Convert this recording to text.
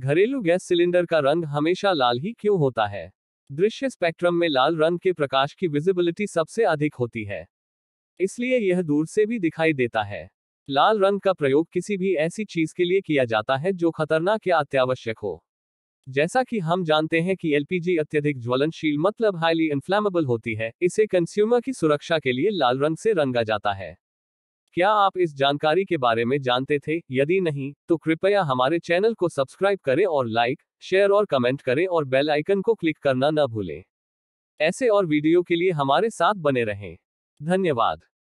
घरेलू gas cylinder का रंग हमेशा लाल ही क्यों होता है दृश्य स्पेक्ट्रम में लाल रंग के प्रकाश की विजिबिलिटी सबसे अधिक होती है इसलिए यह दूर से भी दिखाई देता है लाल रंग का प्रयोग किसी भी ऐसी चीज के लिए किया जाता है जो खतरनाक या अत्यावश्यक हो जैसा कि हम जानते हैं कि एलपीजी अत्यधिक ज्वलनशील मतलब हाईली इन्फ्लेमेबल होती है इसे कंस्यूमर की सुरक्षा के लिए लाल रंग से रंगा जाता है क्या आप इस जानकारी के बारे में जानते थे यदि नहीं तो कृपया हमारे चैनल को सब्सक्राइब करें और लाइक शेयर और कमेंट करें और बेल आइकन को क्लिक करना न भूलें ऐसे और वीडियो के लिए हमारे साथ बने रहें धन्यवाद